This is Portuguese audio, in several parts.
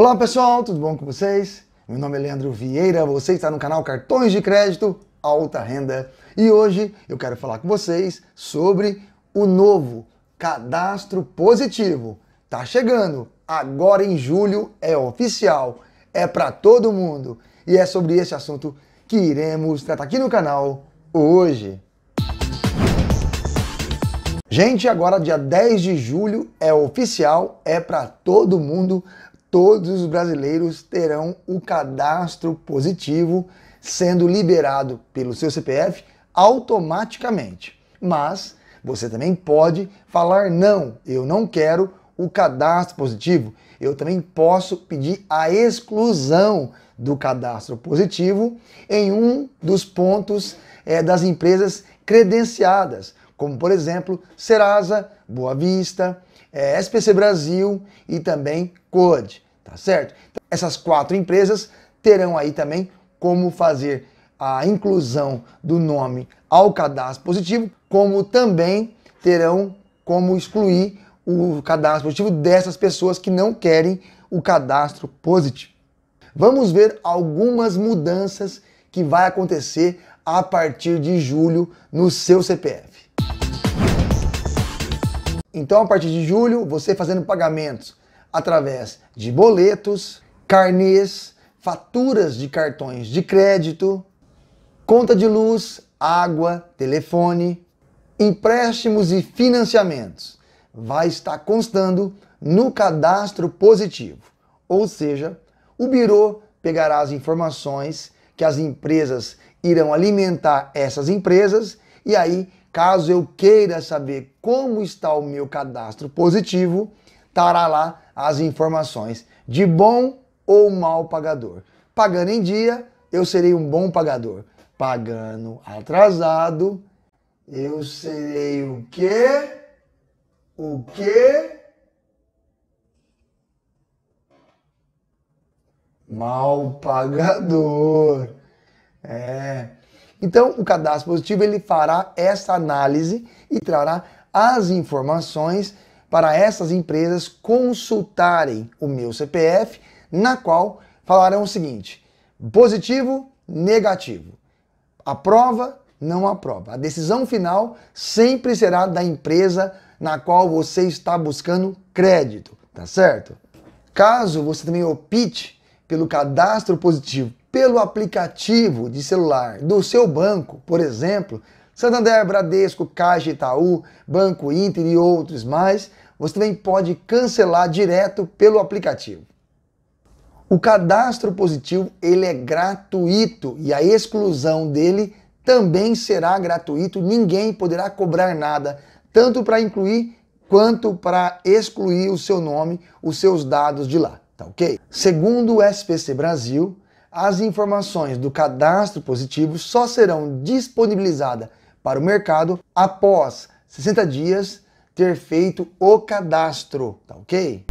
Olá pessoal, tudo bom com vocês? Meu nome é Leandro Vieira, você está no canal Cartões de Crédito Alta Renda e hoje eu quero falar com vocês sobre o novo cadastro positivo. Tá chegando, agora em julho é oficial, é para todo mundo e é sobre esse assunto que iremos tratar aqui no canal hoje. Gente, agora dia 10 de julho é oficial, é para todo mundo todos os brasileiros terão o cadastro positivo sendo liberado pelo seu CPF automaticamente. Mas você também pode falar não, eu não quero o cadastro positivo. Eu também posso pedir a exclusão do cadastro positivo em um dos pontos é, das empresas credenciadas, como por exemplo Serasa, Boa Vista, é, eh, SPC Brasil e também COD tá certo? Então, essas quatro empresas terão aí também como fazer a inclusão do nome ao cadastro positivo, como também terão como excluir o cadastro positivo dessas pessoas que não querem o cadastro positivo. Vamos ver algumas mudanças que vai acontecer a partir de julho no seu CPF. Então, a partir de julho, você fazendo pagamentos através de boletos, carnês, faturas de cartões de crédito, conta de luz, água, telefone, empréstimos e financiamentos. Vai estar constando no cadastro positivo, ou seja, o biro pegará as informações que as empresas irão alimentar essas empresas e aí, caso eu queira saber como está o meu cadastro positivo, estará lá as informações de bom ou mau pagador. Pagando em dia, eu serei um bom pagador. Pagando atrasado, eu serei o quê? O quê? Mal pagador. É. Então, o cadastro positivo ele fará essa análise e trará as informações para essas empresas consultarem o meu CPF, na qual falarão o seguinte: positivo, negativo. Aprova, não aprova. A decisão final sempre será da empresa na qual você está buscando crédito, tá certo? Caso você também opte pelo cadastro positivo pelo aplicativo de celular do seu banco, por exemplo, Santander, Bradesco, Caixa, Itaú, Banco Inter e outros mais, você também pode cancelar direto pelo aplicativo. O cadastro positivo ele é gratuito e a exclusão dele também será gratuito, ninguém poderá cobrar nada, tanto para incluir quanto para excluir o seu nome, os seus dados de lá, tá OK? Segundo o SPC Brasil, as informações do cadastro positivo só serão disponibilizadas para o mercado após 60 dias ter feito o cadastro, tá ok?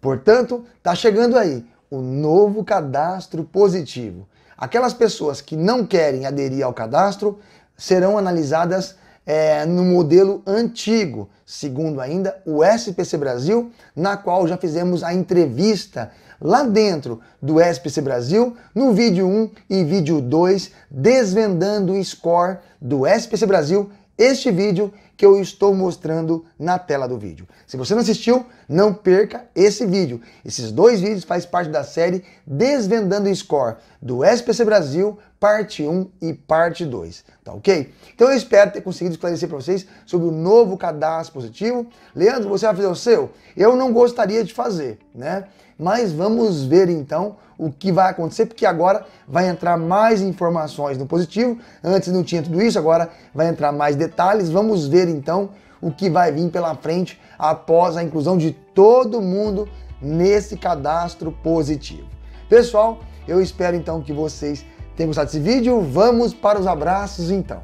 Portanto, tá chegando aí o novo cadastro positivo. Aquelas pessoas que não querem aderir ao cadastro serão analisadas é, no modelo antigo, segundo ainda o SPC Brasil, na qual já fizemos a entrevista lá dentro do SPC Brasil, no vídeo 1 e vídeo 2, desvendando o score do SPC Brasil. Este vídeo que eu estou mostrando na tela do vídeo. Se você não assistiu, não perca esse vídeo. Esses dois vídeos fazem parte da série Desvendando o Score do SPC Brasil, parte 1 e parte 2, tá ok? Então eu espero ter conseguido esclarecer para vocês sobre o novo cadastro positivo. Leandro, você vai fazer o seu? Eu não gostaria de fazer, né? Mas vamos ver então o que vai acontecer, porque agora vai entrar mais informações no positivo. Antes não tinha tudo isso, agora vai entrar mais detalhes. Vamos ver ver então o que vai vir pela frente após a inclusão de todo mundo nesse cadastro positivo. Pessoal, eu espero então que vocês tenham gostado desse vídeo. Vamos para os abraços então.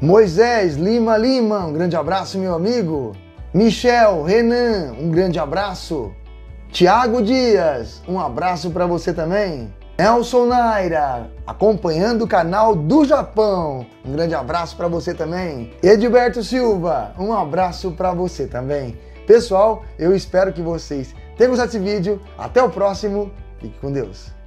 Moisés Lima Lima, um grande abraço, meu amigo. Michel Renan, um grande abraço. Tiago Dias, um abraço para você também. Nelson Naira, acompanhando o canal do Japão. Um grande abraço para você também. Edilberto Silva, um abraço para você também. Pessoal, eu espero que vocês tenham gostado desse vídeo. Até o próximo. Fique com Deus.